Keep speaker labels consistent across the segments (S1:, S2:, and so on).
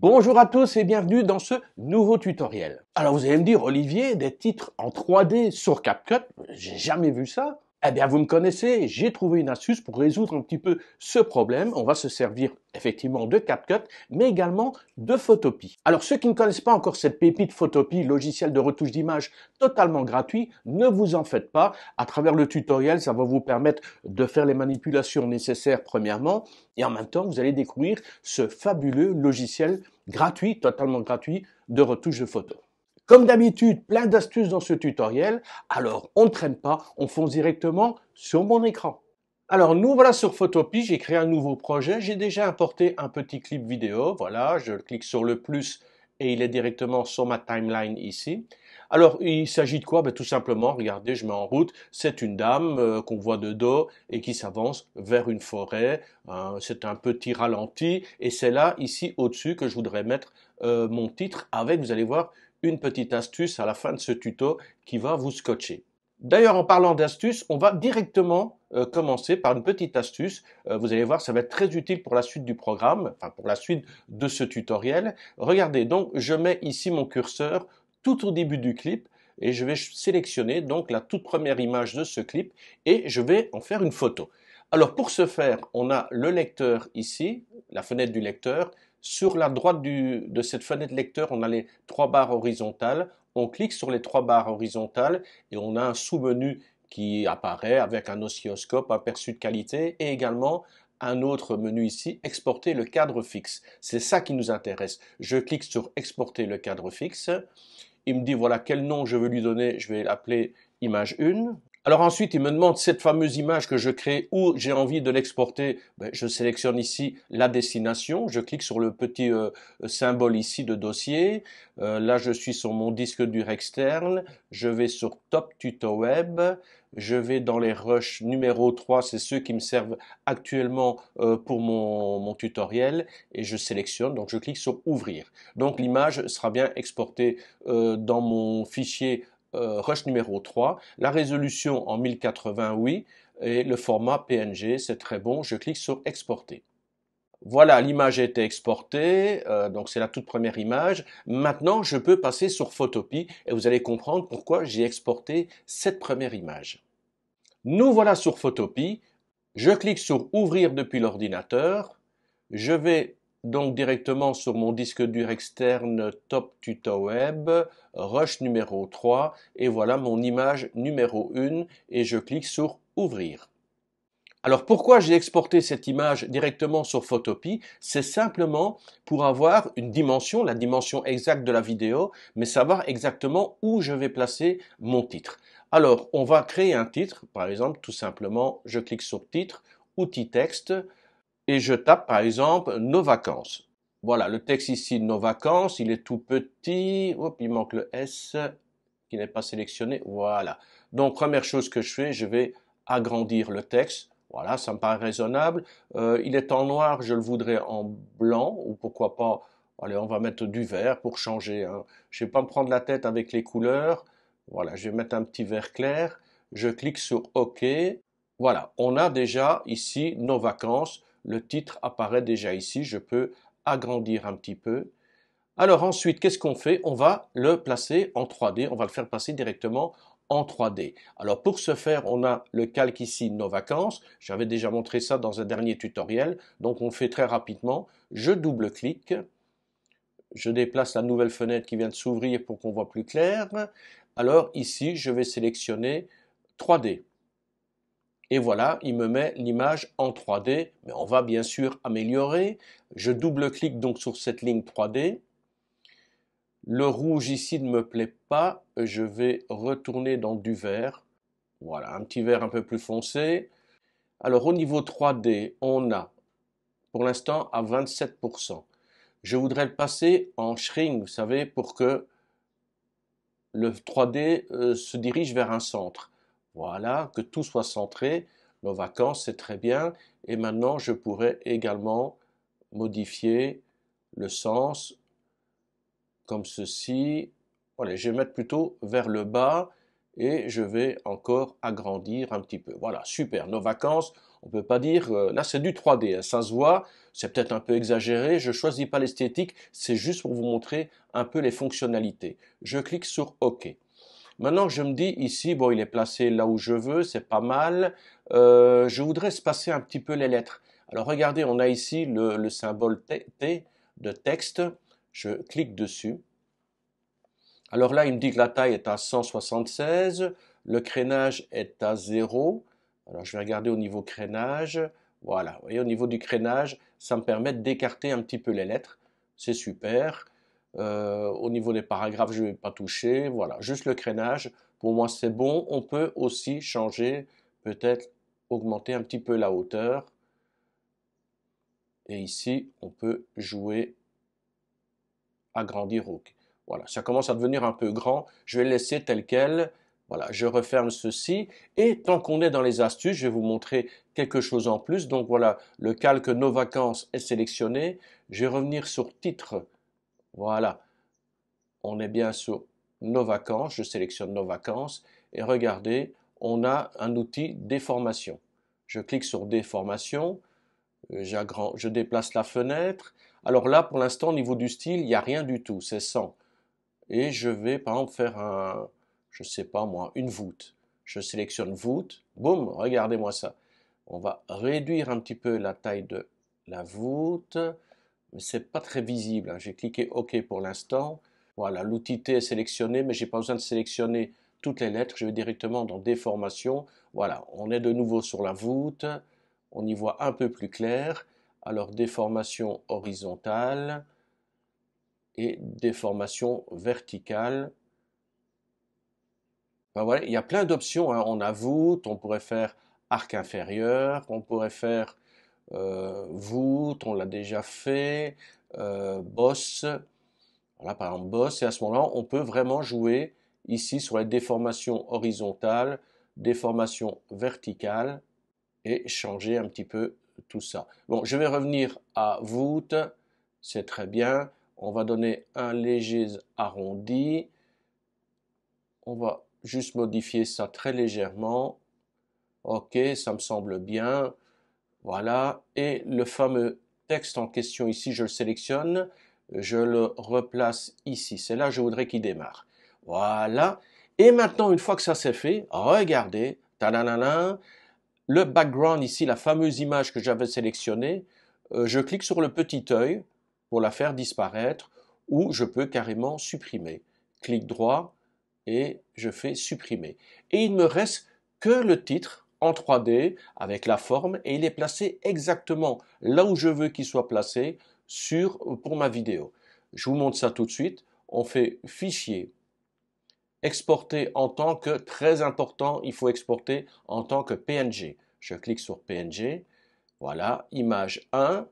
S1: Bonjour à tous et bienvenue dans ce nouveau tutoriel. Alors vous allez me dire, Olivier, des titres en 3D sur CapCut, j'ai jamais vu ça. Eh bien, vous me connaissez, j'ai trouvé une astuce pour résoudre un petit peu ce problème. On va se servir effectivement de CapCut, mais également de Photopie. Alors, ceux qui ne connaissent pas encore cette pépite Photopie, logiciel de retouche d'image totalement gratuit, ne vous en faites pas. À travers le tutoriel, ça va vous permettre de faire les manipulations nécessaires premièrement, et en même temps, vous allez découvrir ce fabuleux logiciel gratuit, totalement gratuit, de retouche de photos. Comme d'habitude, plein d'astuces dans ce tutoriel. Alors, on ne traîne pas, on fonce directement sur mon écran. Alors nous voilà sur Photopie, j'ai créé un nouveau projet, j'ai déjà importé un petit clip vidéo, voilà, je clique sur le plus et il est directement sur ma timeline ici. Alors il s'agit de quoi ben, Tout simplement, regardez, je mets en route, c'est une dame euh, qu'on voit de dos et qui s'avance vers une forêt, euh, c'est un petit ralenti et c'est là, ici au-dessus, que je voudrais mettre euh, mon titre avec, vous allez voir, une petite astuce à la fin de ce tuto qui va vous scotcher. D'ailleurs, en parlant d'astuces, on va directement euh, commencer par une petite astuce. Euh, vous allez voir, ça va être très utile pour la suite du programme, enfin pour la suite de ce tutoriel. Regardez, donc je mets ici mon curseur tout au début du clip et je vais sélectionner donc la toute première image de ce clip et je vais en faire une photo. Alors pour ce faire, on a le lecteur ici, la fenêtre du lecteur, sur la droite de cette fenêtre lecteur, on a les trois barres horizontales. On clique sur les trois barres horizontales et on a un sous-menu qui apparaît avec un oscilloscope, aperçu de qualité et également un autre menu ici, exporter le cadre fixe. C'est ça qui nous intéresse. Je clique sur exporter le cadre fixe. Il me dit voilà quel nom je veux lui donner. Je vais l'appeler image 1. Alors ensuite, il me demande cette fameuse image que je crée où j'ai envie de l'exporter. Ben, je sélectionne ici la destination. Je clique sur le petit euh, symbole ici de dossier. Euh, là, je suis sur mon disque dur externe. Je vais sur Top Tuto Web. Je vais dans les rushs numéro 3. C'est ceux qui me servent actuellement euh, pour mon tutoriel. Et je sélectionne. Donc, je clique sur Ouvrir. Donc, l'image sera bien exportée dans mon fichier euh, rush numéro 3, la résolution en 1080 oui, et le format PNG, c'est très bon, je clique sur exporter. Voilà, l'image a été exportée, euh, donc c'est la toute première image. Maintenant, je peux passer sur Photopie et vous allez comprendre pourquoi j'ai exporté cette première image. Nous voilà sur Photopie. Je clique sur Ouvrir depuis l'ordinateur. Je vais donc directement sur mon disque dur externe Top Tuto Web, Rush numéro 3, et voilà mon image numéro 1, et je clique sur Ouvrir. Alors pourquoi j'ai exporté cette image directement sur Photopie C'est simplement pour avoir une dimension, la dimension exacte de la vidéo, mais savoir exactement où je vais placer mon titre. Alors on va créer un titre, par exemple tout simplement je clique sur titre, outil texte, et je tape par exemple nos vacances. Voilà, le texte ici, nos vacances, il est tout petit. il manque le S qui n'est pas sélectionné. Voilà. Donc, première chose que je fais, je vais agrandir le texte. Voilà, ça me paraît raisonnable. Euh, il est en noir, je le voudrais en blanc, ou pourquoi pas, allez, on va mettre du vert pour changer. Hein. Je ne vais pas me prendre la tête avec les couleurs. Voilà, je vais mettre un petit vert clair. Je clique sur OK. Voilà, on a déjà ici nos vacances. Le titre apparaît déjà ici, je peux agrandir un petit peu. Alors ensuite, qu'est-ce qu'on fait On va le placer en 3D, on va le faire passer directement en 3D. Alors pour ce faire, on a le calque ici Nos vacances. J'avais déjà montré ça dans un dernier tutoriel. Donc on fait très rapidement. Je double-clique. Je déplace la nouvelle fenêtre qui vient de s'ouvrir pour qu'on voit plus clair. Alors ici, je vais sélectionner 3D. Et voilà, il me met l'image en 3D, mais on va bien sûr améliorer. Je double-clique donc sur cette ligne 3D. Le rouge ici ne me plaît pas, je vais retourner dans du vert. Voilà, un petit vert un peu plus foncé. Alors au niveau 3D, on a pour l'instant à 27%. Je voudrais le passer en shrink, vous savez, pour que le 3D euh, se dirige vers un centre. Voilà, que tout soit centré. Nos vacances, c'est très bien. Et maintenant, je pourrais également modifier le sens comme ceci. je vais mettre plutôt vers le bas et je vais encore agrandir un petit peu. Voilà, super. Nos vacances, on ne peut pas dire, euh, là c'est du 3D, hein, ça se voit, c'est peut-être un peu exagéré, je ne choisis pas l'esthétique, c'est juste pour vous montrer un peu les fonctionnalités. Je clique sur OK. Maintenant je me dis ici, bon, il est placé là où je veux, c'est pas mal. Euh, je voudrais spacer un petit peu les lettres. Alors regardez, on a ici le, symbole T, de texte. Je clique dessus. Alors là, il me dit que la taille est à 176, le crénage est à 0. Alors je vais regarder au niveau crénage. Voilà, vous voyez, au niveau du crénage, ça me permet d'écarter un petit peu les lettres. C'est super. Euh, au niveau des paragraphes, je ne vais pas toucher. Voilà, juste le crénage. Pour moi, c'est bon. On peut aussi changer, peut-être augmenter un petit peu la hauteur. Et ici, on peut jouer agrandir OK. Voilà, ça commence à devenir un peu grand. Je vais le laisser tel quel. Voilà, je referme ceci. Et tant qu'on est dans les astuces, je vais vous montrer quelque chose en plus. Donc voilà, le calque Nos vacances est sélectionné. Je vais revenir sur Titre voilà. On est bien sur nos vacances. Je sélectionne nos vacances. Et regardez, on a un outil déformation. Je clique sur déformation. Euh, je déplace la fenêtre. Alors là, pour l'instant, au niveau du style, il n'y a rien du tout. C'est 100. Et je vais, par exemple, faire un, je sais pas moi, une voûte. Je sélectionne voûte. Boum, regardez-moi ça. On va réduire un petit peu la taille de la voûte mais c'est pas très visible. Hein. J'ai cliqué OK pour l'instant. Voilà, l'outil T est sélectionné, mais j'ai pas besoin de sélectionner toutes les lettres. Je vais directement dans Déformation. Voilà, on est de nouveau sur la voûte. On y voit un peu plus clair. Alors déformation horizontale et déformation verticale. voilà, ben il y a plein d'options. Hein. On a voûte, on pourrait faire arc inférieur, on pourrait faire euh, voûte, on l'a déjà fait, euh, Boss, on par exemple, boss. Et à ce moment-là, on peut vraiment jouer ici sur les déformations horizontales, déformations verticales et changer un petit peu tout ça. Bon, je vais revenir à voûte. C'est très bien. On va donner un léger arrondi. On va juste modifier ça très légèrement. Ok, ça me semble bien. Voilà, et le fameux texte en question ici, je le sélectionne, je le replace ici. C'est là, je voudrais qu'il démarre. Voilà. Et maintenant, une fois que ça c'est fait, regardez, le background ici, la fameuse image que j'avais sélectionnée, euh, je clique sur le petit œil pour la faire disparaître ou je peux carrément supprimer. Clic droit et je fais supprimer. Et il me reste que le titre 3D avec la forme et il est placé exactement là où je veux qu'il soit placé sur, pour ma vidéo. Je vous montre ça tout de suite. On fait fichier, exporter en tant que, très important, il faut exporter en tant que PNG. Je clique sur PNG. Voilà, image 1,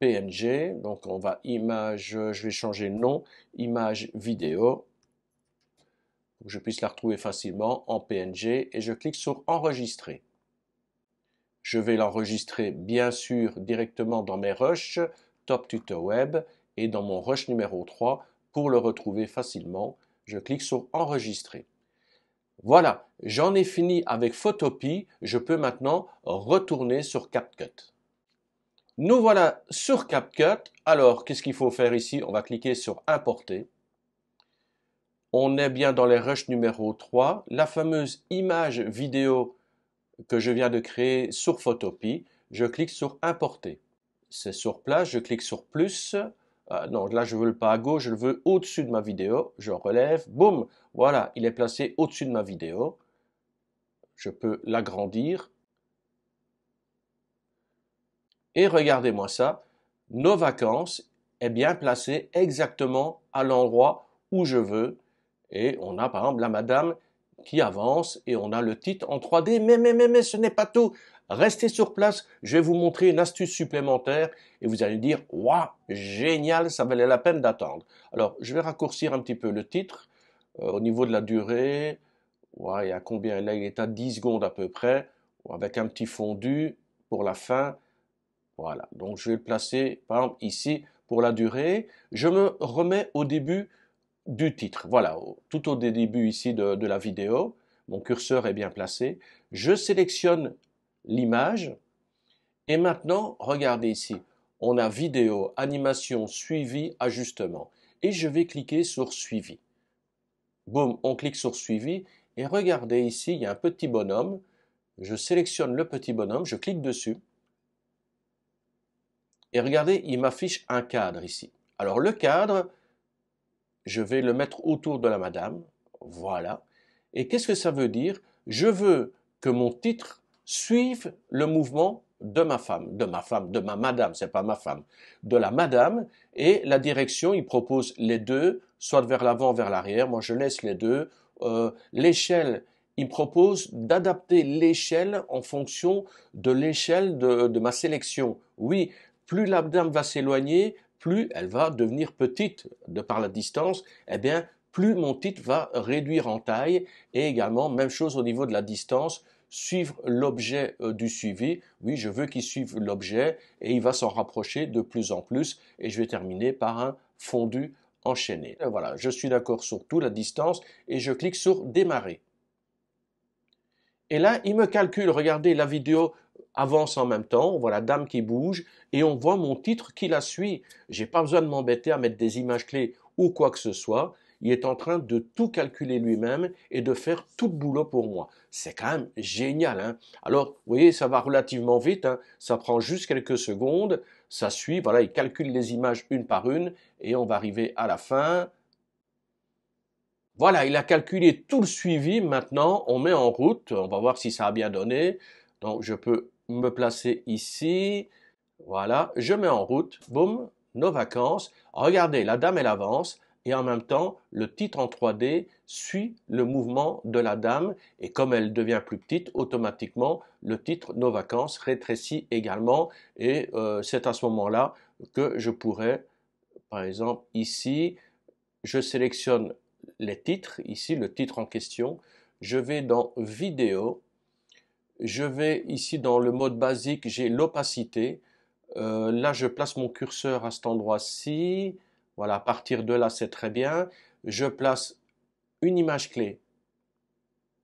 S1: PNG. Donc on va image, je vais changer le nom, image vidéo je puisse la retrouver facilement en PNG et je clique sur enregistrer. Je vais l'enregistrer bien sûr directement dans mes rushs Top Tutor Web et dans mon rush numéro 3 pour le retrouver facilement. Je clique sur enregistrer. Voilà, j'en ai fini avec Photopie. Je peux maintenant retourner sur CapCut. Nous voilà sur CapCut. Alors, qu'est-ce qu'il faut faire ici On va cliquer sur Importer. On est bien dans les rushs numéro 3, la fameuse image vidéo que je viens de créer sur Photopie. Je clique sur Importer. C'est sur place, je clique sur Plus. Euh, non, là je ne veux le pas à gauche, je le veux au-dessus de ma vidéo. Je relève, boum, voilà, il est placé au-dessus de ma vidéo. Je peux l'agrandir. Et regardez-moi ça, nos vacances est bien placé exactement à l'endroit où je veux. Et on a par exemple la madame qui avance et on a le titre en 3D. Mais, mais, mais, mais, ce n'est pas tout. Restez sur place, je vais vous montrer une astuce supplémentaire et vous allez dire Waouh, génial, ça valait la peine d'attendre. Alors, je vais raccourcir un petit peu le titre euh, au niveau de la durée. Ouais, il y a combien Là, il est à 10 secondes à peu près, avec un petit fondu pour la fin. Voilà, donc je vais le placer par exemple ici pour la durée. Je me remets au début du titre. Voilà, tout au début ici de, la vidéo, mon curseur est bien placé. Je sélectionne l'image et maintenant, regardez ici, on a vidéo, animation, suivi, ajustement. Et je vais cliquer sur suivi. Boum, on clique sur suivi et regardez ici, il y a un petit bonhomme. Je sélectionne le petit bonhomme, je clique dessus. Et regardez, il m'affiche un cadre ici. Alors le cadre, je vais le mettre autour de la madame. Voilà. Et qu'est-ce que ça veut dire Je veux que mon titre suive le mouvement de ma femme, de ma femme, de ma madame, c'est pas ma femme, de la madame, et la direction, il propose les deux, soit vers l'avant, vers l'arrière, moi je laisse les deux. Euh, l'échelle, il propose d'adapter l'échelle en fonction de l'échelle de, de ma sélection. Oui, plus la dame va s'éloigner, plus elle va devenir petite de par la distance, eh bien, plus mon titre va réduire en taille et également, même chose au niveau de la distance, suivre l'objet euh, du suivi. Oui, je veux qu'il suive l'objet et il va s'en rapprocher de plus en plus et je vais terminer par un fondu enchaîné. voilà, je suis d'accord sur tout, la distance, et je clique sur démarrer. Et là, il me calcule, regardez la vidéo avance en même temps, on voit la dame qui bouge et on voit mon titre qui la suit. J'ai pas besoin de m'embêter à mettre des images clés ou quoi que ce soit. Il est en train de tout calculer lui-même et de faire tout le boulot pour moi. C'est quand même génial. Hein Alors, vous voyez, ça va relativement vite. Hein. ça prend juste quelques secondes. Ça suit. Voilà, il calcule les images une par une et on va arriver à la fin. Voilà, il a calculé tout le suivi. Maintenant, on met en route. On va voir si ça a bien donné. Donc je peux me placer ici. Voilà, je mets en route, boum, nos vacances. Regardez, la dame, elle avance. Et en même temps, le titre en 3D suit le mouvement de la dame. Et comme elle devient plus petite, automatiquement, le titre Nos vacances rétrécit également. Et euh, c'est à ce moment-là que je pourrais, par exemple, ici, je sélectionne les titres, ici le titre en question. Je vais dans Vidéo, je vais ici dans le mode basique, j'ai l'opacité. Euh, là, je place mon curseur à cet endroit-ci. Voilà, à partir de là, c'est très bien. Je place une image clé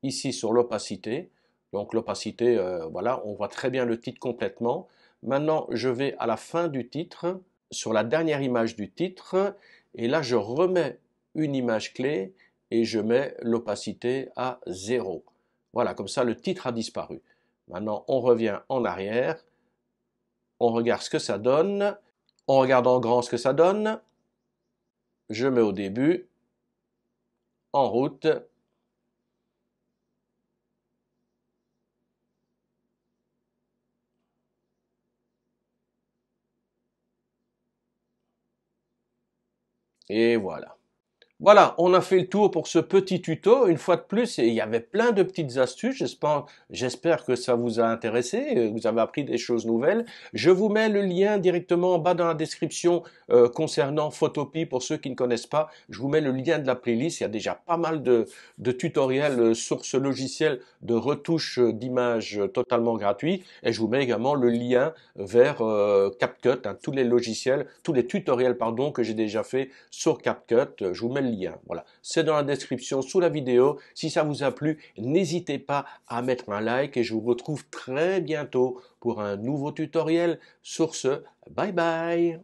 S1: ici sur l'opacité. Donc l'opacité, euh, voilà, on voit très bien le titre complètement. Maintenant, je vais à la fin du titre, sur la dernière image du titre, et là, je remets une image clé et je mets l'opacité à 0. Voilà, comme ça, le titre a disparu. Maintenant, on revient en arrière, on regarde ce que ça donne, on regarde en grand ce que ça donne, je mets au début, en route, et voilà. Voilà, on a fait le tour pour ce petit tuto. Une fois de plus, il y avait plein de petites astuces. J'espère que ça vous a intéressé, euh, vous avez appris des choses nouvelles. Je vous mets le lien directement en bas dans la description euh, concernant Photopie. Pour ceux qui ne connaissent pas, je vous mets le lien de la playlist. Il y a déjà pas mal de, tutoriels euh, sur ce logiciel de retouche d'images totalement gratuit. Et je vous mets également le lien vers CapCut, hein, tous les logiciels, tous les tutoriels pardon que j'ai déjà fait sur CapCut. Je vous mets voilà, c'est dans la description sous la vidéo. Si ça vous a plu, n'hésitez pas à mettre un like et je vous retrouve très bientôt pour un nouveau tutoriel. Sur ce, bye bye